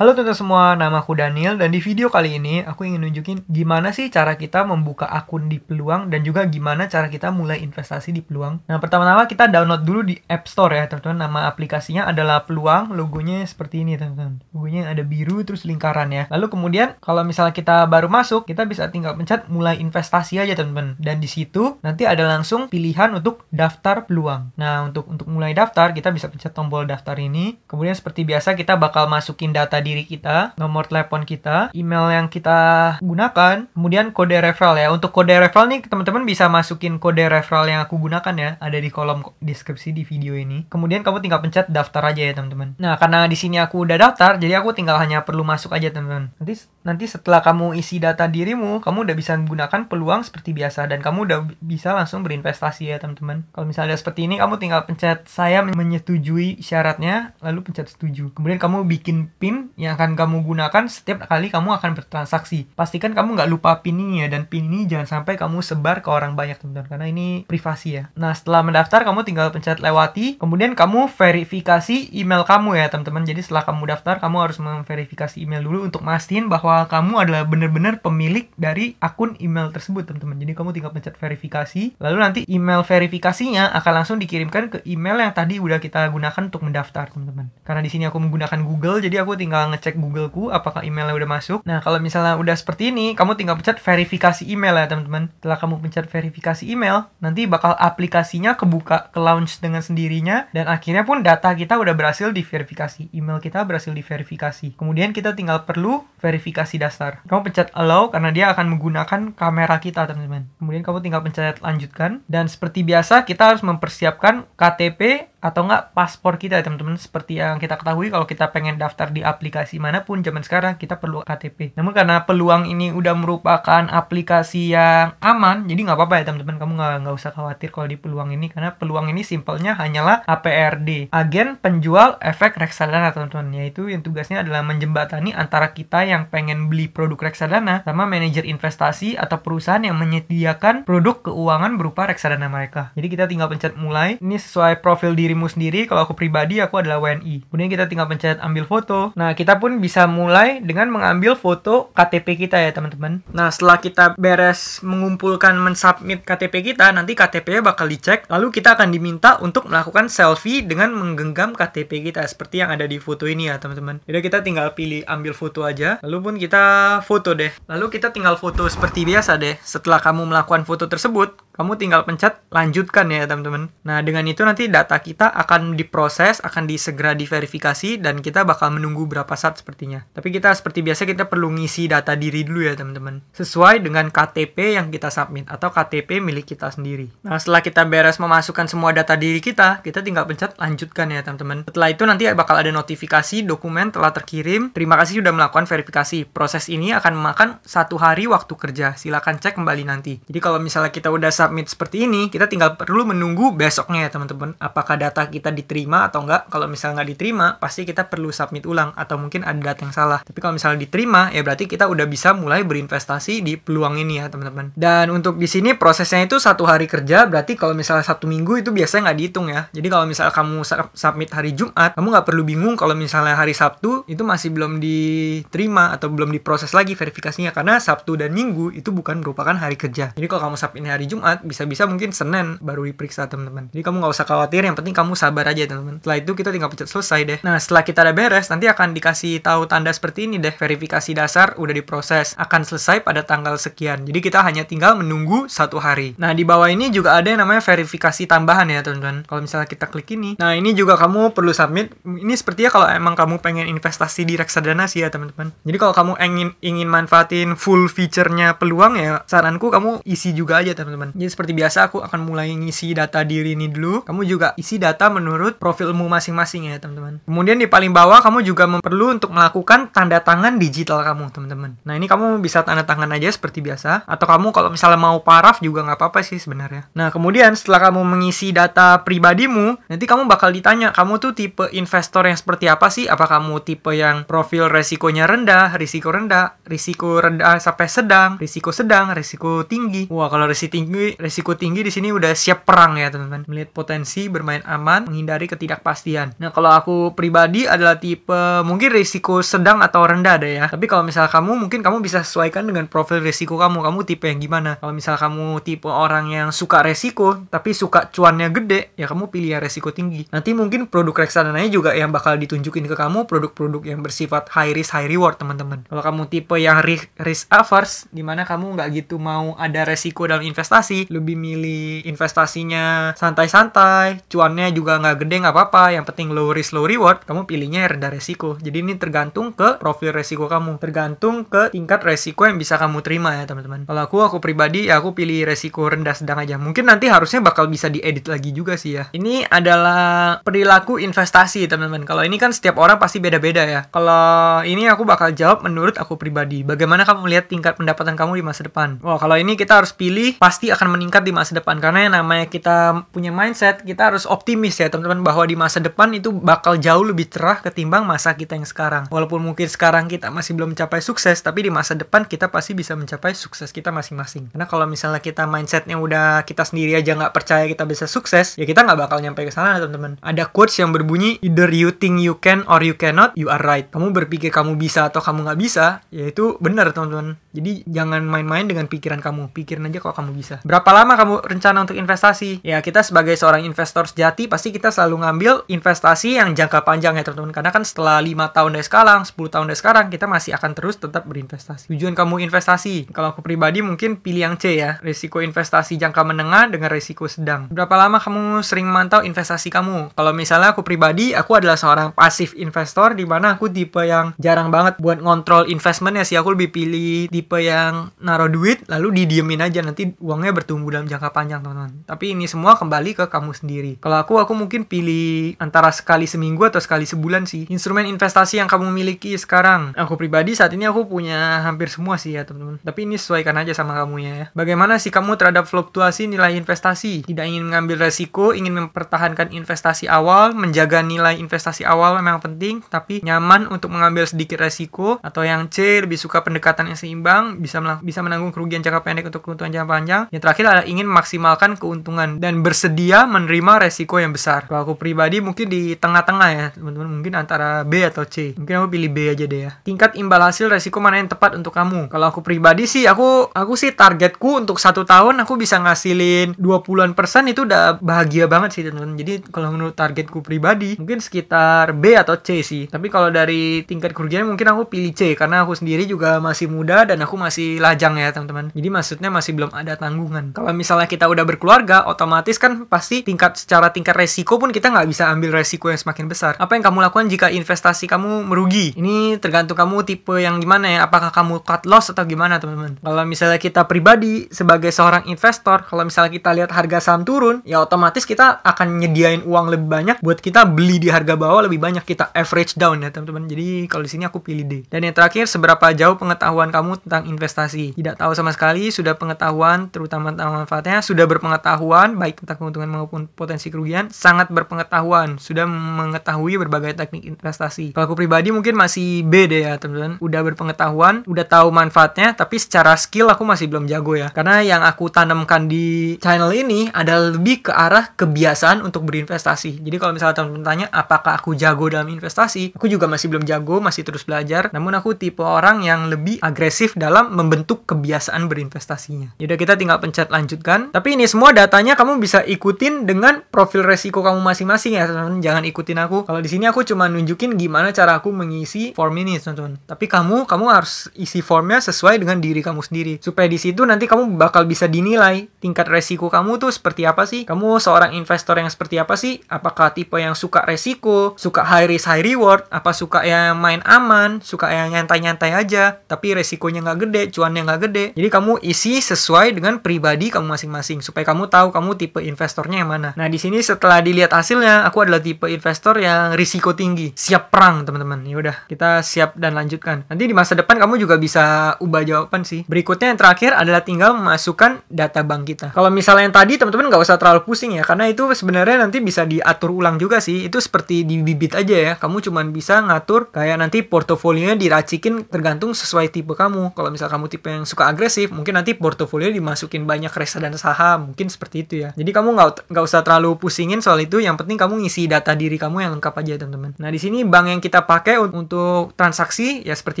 Halo teman-teman semua, nama aku Daniel dan di video kali ini aku ingin nunjukin gimana sih cara kita membuka akun di peluang dan juga gimana cara kita mulai investasi di peluang. Nah pertama-tama kita download dulu di App Store ya teman-teman, nama aplikasinya adalah peluang, logonya seperti ini teman-teman. Logonya ada biru terus lingkaran ya. Lalu kemudian kalau misalnya kita baru masuk, kita bisa tinggal pencet mulai investasi aja teman-teman. Dan di situ nanti ada langsung pilihan untuk daftar peluang. Nah untuk untuk mulai daftar kita bisa pencet tombol daftar ini. Kemudian seperti biasa kita bakal masukin data di diri kita, nomor telepon kita, email yang kita gunakan, kemudian kode referral ya. Untuk kode referral nih teman-teman bisa masukin kode referral yang aku gunakan ya, ada di kolom deskripsi di video ini. Kemudian kamu tinggal pencet daftar aja ya teman-teman. Nah karena di sini aku udah daftar, jadi aku tinggal hanya perlu masuk aja teman-teman. Nanti nanti setelah kamu isi data dirimu, kamu udah bisa menggunakan peluang seperti biasa dan kamu udah bisa langsung berinvestasi ya teman-teman. Kalau misalnya seperti ini, kamu tinggal pencet saya menyetujui syaratnya, lalu pencet setuju. Kemudian kamu bikin PIN yang akan kamu gunakan setiap kali kamu akan bertransaksi. Pastikan kamu nggak lupa PIN ini ya, dan PIN ini jangan sampai kamu sebar ke orang banyak teman-teman, karena ini privasi ya. Nah, setelah mendaftar, kamu tinggal pencet lewati, kemudian kamu verifikasi email kamu ya teman-teman. Jadi setelah kamu daftar, kamu harus memverifikasi email dulu untuk mastiin bahwa kamu adalah benar-benar pemilik dari akun email tersebut teman-teman. Jadi kamu tinggal pencet verifikasi, lalu nanti email verifikasinya akan langsung dikirimkan ke email yang tadi udah kita gunakan untuk mendaftar teman-teman. Karena di sini aku menggunakan Google, jadi aku tinggal ngecek Googleku apakah emailnya udah masuk. Nah, kalau misalnya udah seperti ini, kamu tinggal pencet verifikasi email ya, teman-teman. Setelah kamu pencet verifikasi email, nanti bakal aplikasinya kebuka, ke launch dengan sendirinya dan akhirnya pun data kita udah berhasil diverifikasi. Email kita berhasil diverifikasi. Kemudian kita tinggal perlu verifikasi dasar. Kamu pencet allow karena dia akan menggunakan kamera kita, teman-teman. Kemudian kamu tinggal pencet lanjutkan dan seperti biasa kita harus mempersiapkan KTP atau enggak paspor kita teman-teman seperti yang kita ketahui kalau kita pengen daftar di aplikasi manapun zaman sekarang kita perlu KTP namun karena peluang ini udah merupakan aplikasi yang aman jadi nggak apa-apa ya teman-teman kamu nggak nggak usah khawatir kalau di peluang ini karena peluang ini simpelnya hanyalah APRD agen penjual efek reksadana teman-teman yaitu yang tugasnya adalah menjembatani antara kita yang pengen beli produk reksadana sama manajer investasi atau perusahaan yang menyediakan produk keuangan berupa reksadana mereka jadi kita tinggal pencet mulai ini sesuai profil diri dirimu sendiri kalau aku pribadi aku adalah WNI kemudian kita tinggal pencet ambil foto nah kita pun bisa mulai dengan mengambil foto KTP kita ya teman-teman nah setelah kita beres mengumpulkan mensubmit KTP kita nanti KTP-nya bakal dicek lalu kita akan diminta untuk melakukan selfie dengan menggenggam KTP kita seperti yang ada di foto ini ya teman-teman jadi kita tinggal pilih ambil foto aja lalu pun kita foto deh lalu kita tinggal foto seperti biasa deh setelah kamu melakukan foto tersebut kamu tinggal pencet lanjutkan ya teman-teman nah dengan itu nanti data kita kita akan diproses, akan disegera diverifikasi dan kita bakal menunggu berapa saat sepertinya. Tapi kita seperti biasa kita perlu ngisi data diri dulu ya teman-teman. Sesuai dengan KTP yang kita submit atau KTP milik kita sendiri. Nah setelah kita beres memasukkan semua data diri kita, kita tinggal pencet lanjutkan ya teman-teman. Setelah itu nanti bakal ada notifikasi dokumen telah terkirim. Terima kasih sudah melakukan verifikasi. Proses ini akan memakan satu hari waktu kerja. Silahkan cek kembali nanti. Jadi kalau misalnya kita udah submit seperti ini, kita tinggal perlu menunggu besoknya ya teman-teman. Apakah data data kita diterima atau enggak kalau misalnya nggak diterima pasti kita perlu submit ulang atau mungkin ada data yang salah tapi kalau misalnya diterima ya berarti kita udah bisa mulai berinvestasi di peluang ini ya teman-teman dan untuk di sini prosesnya itu satu hari kerja berarti kalau misalnya satu minggu itu biasanya nggak dihitung ya jadi kalau misalnya kamu submit hari Jumat kamu nggak perlu bingung kalau misalnya hari Sabtu itu masih belum diterima atau belum diproses lagi verifikasinya karena Sabtu dan Minggu itu bukan merupakan hari kerja jadi kalau kamu submit hari Jumat bisa-bisa mungkin Senin baru diperiksa teman-teman jadi kamu nggak usah khawatir yang penting kamu sabar aja teman-teman. Setelah itu kita tinggal pencet selesai deh. Nah, setelah kita ada beres, nanti akan dikasih tahu tanda seperti ini deh. Verifikasi dasar udah diproses, akan selesai pada tanggal sekian. Jadi kita hanya tinggal menunggu satu hari. Nah, di bawah ini juga ada yang namanya verifikasi tambahan ya teman-teman. Kalau misalnya kita klik ini, nah ini juga kamu perlu submit. Ini sepertinya kalau emang kamu pengen investasi di reksadana sih ya teman-teman. Jadi kalau kamu ingin ingin manfaatin full fiturnya peluang ya, saranku kamu isi juga aja teman-teman. Jadi seperti biasa aku akan mulai ngisi data diri ini dulu. Kamu juga isi data data menurut profilmu masing-masing ya teman-teman. Kemudian di paling bawah kamu juga perlu untuk melakukan tanda tangan digital kamu teman-teman. Nah ini kamu bisa tanda tangan aja seperti biasa. Atau kamu kalau misalnya mau paraf juga nggak apa-apa sih sebenarnya. Nah kemudian setelah kamu mengisi data pribadimu, nanti kamu bakal ditanya kamu tuh tipe investor yang seperti apa sih? Apa kamu tipe yang profil resikonya rendah, risiko rendah, risiko rendah sampai sedang, risiko sedang, risiko tinggi. Wah kalau risiko tinggi, risiko tinggi di sini udah siap perang ya teman-teman. Melihat potensi bermain aman nyaman, menghindari ketidakpastian. Nah, kalau aku pribadi adalah tipe mungkin risiko sedang atau rendah ada ya. Tapi kalau misalnya kamu mungkin kamu bisa sesuaikan dengan profil risiko kamu. Kamu tipe yang gimana? Kalau misalnya kamu tipe orang yang suka risiko tapi suka cuannya gede, ya kamu pilih yang resiko tinggi. Nanti mungkin produk reksadana juga yang bakal ditunjukin ke kamu produk-produk yang bersifat high risk high reward, teman-teman. Kalau kamu tipe yang risk, risk averse dimana kamu nggak gitu mau ada resiko dalam investasi, lebih milih investasinya santai-santai, cuannya juga nggak gede nggak apa-apa yang penting low risk low reward kamu pilihnya yang rendah resiko jadi ini tergantung ke profil resiko kamu tergantung ke tingkat resiko yang bisa kamu terima ya teman-teman kalau aku aku pribadi ya aku pilih resiko rendah sedang aja mungkin nanti harusnya bakal bisa diedit lagi juga sih ya ini adalah perilaku investasi teman-teman kalau ini kan setiap orang pasti beda-beda ya kalau ini aku bakal jawab menurut aku pribadi bagaimana kamu melihat tingkat pendapatan kamu di masa depan wah kalau ini kita harus pilih pasti akan meningkat di masa depan karena yang namanya kita punya mindset kita harus optimis optimis ya teman-teman bahwa di masa depan itu bakal jauh lebih cerah ketimbang masa kita yang sekarang. Walaupun mungkin sekarang kita masih belum mencapai sukses, tapi di masa depan kita pasti bisa mencapai sukses kita masing-masing. Karena kalau misalnya kita mindsetnya udah kita sendiri aja nggak percaya kita bisa sukses, ya kita nggak bakal nyampe ke sana teman-teman. Ada quotes yang berbunyi either you think you can or you cannot, you are right. Kamu berpikir kamu bisa atau kamu nggak bisa, yaitu benar teman-teman. Jadi jangan main-main dengan pikiran kamu. Pikirin aja kalau kamu bisa. Berapa lama kamu rencana untuk investasi? Ya kita sebagai seorang investor sejati pasti kita selalu ngambil investasi yang jangka panjang ya teman-teman. Karena kan setelah lima tahun dari sekarang, 10 tahun dari sekarang kita masih akan terus tetap berinvestasi. Tujuan kamu investasi. Kalau aku pribadi mungkin pilih yang C ya. Risiko investasi jangka menengah dengan risiko sedang. Berapa lama kamu sering mantau investasi kamu? Kalau misalnya aku pribadi, aku adalah seorang pasif investor di mana aku tipe yang jarang banget buat ngontrol investmentnya sih. Aku lebih pilih di tipe yang naruh duit lalu didiemin aja nanti uangnya bertumbuh dalam jangka panjang teman-teman. Tapi ini semua kembali ke kamu sendiri. Kalau aku aku mungkin pilih antara sekali seminggu atau sekali sebulan sih. Instrumen investasi yang kamu miliki sekarang. Aku pribadi saat ini aku punya hampir semua sih ya teman-teman. Tapi ini sesuaikan aja sama kamu ya. Bagaimana sih kamu terhadap fluktuasi nilai investasi? Tidak ingin mengambil resiko, ingin mempertahankan investasi awal, menjaga nilai investasi awal memang penting, tapi nyaman untuk mengambil sedikit resiko atau yang C lebih suka pendekatan yang seimbang bank bisa bisa menanggung kerugian jangka pendek untuk keuntungan jangka panjang. Yang terakhir adalah ingin maksimalkan keuntungan dan bersedia menerima resiko yang besar. Kalau aku pribadi mungkin di tengah-tengah ya, teman-teman mungkin antara B atau C. Mungkin aku pilih B aja deh ya. Tingkat imbal hasil resiko mana yang tepat untuk kamu? Kalau aku pribadi sih aku aku sih targetku untuk satu tahun aku bisa ngasilin 20-an persen itu udah bahagia banget sih teman-teman. Jadi kalau menurut targetku pribadi mungkin sekitar B atau C sih. Tapi kalau dari tingkat kerugian mungkin aku pilih C karena aku sendiri juga masih muda dan dan aku masih lajang ya teman-teman. Jadi maksudnya masih belum ada tanggungan. Kalau misalnya kita udah berkeluarga, otomatis kan pasti tingkat secara tingkat resiko pun kita nggak bisa ambil resiko yang semakin besar. Apa yang kamu lakukan jika investasi kamu merugi? Ini tergantung kamu tipe yang gimana ya. Apakah kamu cut loss atau gimana teman-teman? Kalau misalnya kita pribadi sebagai seorang investor, kalau misalnya kita lihat harga saham turun, ya otomatis kita akan nyediain uang lebih banyak buat kita beli di harga bawah lebih banyak kita average down ya teman-teman. Jadi kalau di sini aku pilih D. Dan yang terakhir seberapa jauh pengetahuan kamu tentang investasi. Tidak tahu sama sekali, sudah pengetahuan, terutama tentang manfaatnya, sudah berpengetahuan, baik tentang keuntungan maupun potensi kerugian, sangat berpengetahuan, sudah mengetahui berbagai teknik investasi. Kalau aku pribadi mungkin masih B deh ya teman-teman, udah berpengetahuan, udah tahu manfaatnya, tapi secara skill aku masih belum jago ya. Karena yang aku tanamkan di channel ini adalah lebih ke arah kebiasaan untuk berinvestasi. Jadi kalau misalnya teman-teman tanya apakah aku jago dalam investasi, aku juga masih belum jago, masih terus belajar. Namun aku tipe orang yang lebih agresif dalam membentuk kebiasaan berinvestasinya. Yaudah kita tinggal pencet lanjutkan. Tapi ini semua datanya kamu bisa ikutin dengan profil resiko kamu masing-masing ya teman-teman. Jangan ikutin aku. Kalau di sini aku cuma nunjukin gimana cara aku mengisi form ini teman-teman. Tapi kamu kamu harus isi formnya sesuai dengan diri kamu sendiri supaya di situ nanti kamu bakal bisa dinilai tingkat resiko kamu tuh seperti apa sih. Kamu seorang investor yang seperti apa sih? Apakah tipe yang suka resiko, suka high risk high reward, apa suka yang main aman, suka yang nyantai-nyantai aja tapi resikonya nggak nggak gede, cuannya nggak gede. Jadi kamu isi sesuai dengan pribadi kamu masing-masing supaya kamu tahu kamu tipe investornya yang mana. Nah di sini setelah dilihat hasilnya, aku adalah tipe investor yang risiko tinggi, siap perang teman-teman. Ya udah, kita siap dan lanjutkan. Nanti di masa depan kamu juga bisa ubah jawaban sih. Berikutnya yang terakhir adalah tinggal memasukkan data bank kita. Kalau misalnya yang tadi teman-teman nggak usah terlalu pusing ya, karena itu sebenarnya nanti bisa diatur ulang juga sih. Itu seperti di bibit aja ya. Kamu cuman bisa ngatur kayak nanti portofolionya diracikin tergantung sesuai tipe kamu kalau misal kamu tipe yang suka agresif mungkin nanti portofolio dimasukin banyak resa dan saham mungkin seperti itu ya jadi kamu nggak nggak usah terlalu pusingin soal itu yang penting kamu ngisi data diri kamu yang lengkap aja teman-teman nah di sini bank yang kita pakai untuk transaksi ya seperti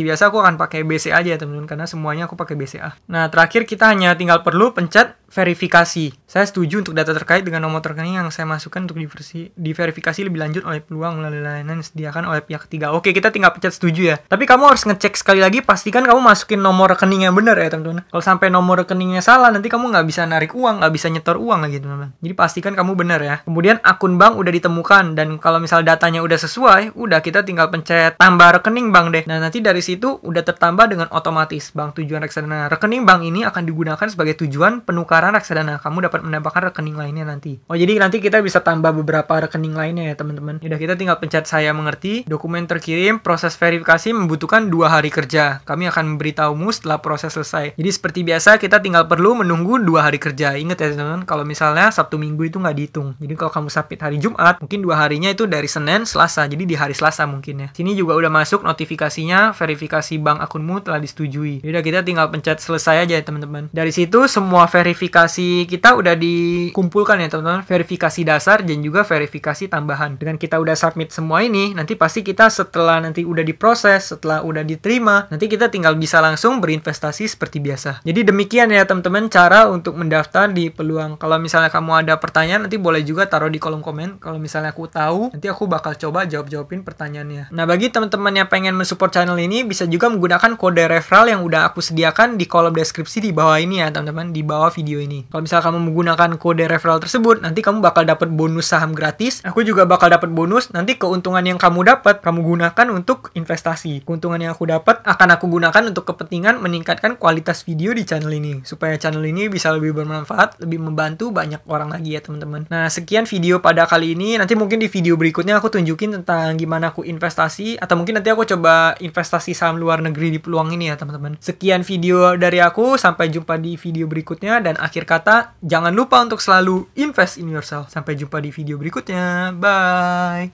biasa aku akan pakai BCA aja ya teman-teman karena semuanya aku pakai BCA nah terakhir kita hanya tinggal perlu pencet verifikasi saya setuju untuk data terkait dengan nomor rekening yang saya masukkan untuk diversi, diverifikasi lebih lanjut oleh peluang melalui layanan yang disediakan oleh pihak ketiga oke kita tinggal pencet setuju ya tapi kamu harus ngecek sekali lagi pastikan kamu masukin nomor nomor rekeningnya yang benar ya teman-teman. Kalau sampai nomor rekeningnya salah nanti kamu nggak bisa narik uang, nggak bisa nyetor uang lagi teman-teman. Jadi pastikan kamu benar ya. Kemudian akun bank udah ditemukan dan kalau misal datanya udah sesuai, udah kita tinggal pencet tambah rekening bank deh. Nah nanti dari situ udah tertambah dengan otomatis bank tujuan reksadana. Rekening bank ini akan digunakan sebagai tujuan penukaran reksadana. Kamu dapat menambahkan rekening lainnya nanti. Oh jadi nanti kita bisa tambah beberapa rekening lainnya ya teman-teman. Udah kita tinggal pencet saya mengerti, dokumen terkirim, proses verifikasi membutuhkan dua hari kerja. Kami akan memberitahu Mus setelah proses selesai. Jadi seperti biasa kita tinggal perlu menunggu dua hari kerja. Ingat ya teman-teman, kalau misalnya Sabtu Minggu itu nggak dihitung. Jadi kalau kamu submit hari Jumat, mungkin dua harinya itu dari Senin, Selasa. Jadi di hari Selasa mungkin ya. Sini juga udah masuk notifikasinya, verifikasi bank akunmu telah disetujui. Jadi udah kita tinggal pencet selesai aja ya teman-teman. Dari situ semua verifikasi kita udah dikumpulkan ya teman-teman. Verifikasi dasar dan juga verifikasi tambahan. Dengan kita udah submit semua ini, nanti pasti kita setelah nanti udah diproses, setelah udah diterima, nanti kita tinggal bisa langsung langsung berinvestasi seperti biasa. Jadi demikian ya teman-teman cara untuk mendaftar di peluang. Kalau misalnya kamu ada pertanyaan nanti boleh juga taruh di kolom komen. Kalau misalnya aku tahu nanti aku bakal coba jawab-jawabin pertanyaannya. Nah bagi teman-teman yang pengen mensupport channel ini bisa juga menggunakan kode referral yang udah aku sediakan di kolom deskripsi di bawah ini ya teman-teman di bawah video ini. Kalau misalnya kamu menggunakan kode referral tersebut nanti kamu bakal dapat bonus saham gratis. Aku juga bakal dapat bonus nanti keuntungan yang kamu dapat kamu gunakan untuk investasi. Keuntungan yang aku dapat akan aku gunakan untuk kepentingan kepentingan meningkatkan kualitas video di channel ini supaya channel ini bisa lebih bermanfaat, lebih membantu banyak orang lagi ya teman-teman. Nah, sekian video pada kali ini. Nanti mungkin di video berikutnya aku tunjukin tentang gimana aku investasi atau mungkin nanti aku coba investasi saham luar negeri di peluang ini ya teman-teman. Sekian video dari aku, sampai jumpa di video berikutnya dan akhir kata jangan lupa untuk selalu invest in yourself. Sampai jumpa di video berikutnya. Bye.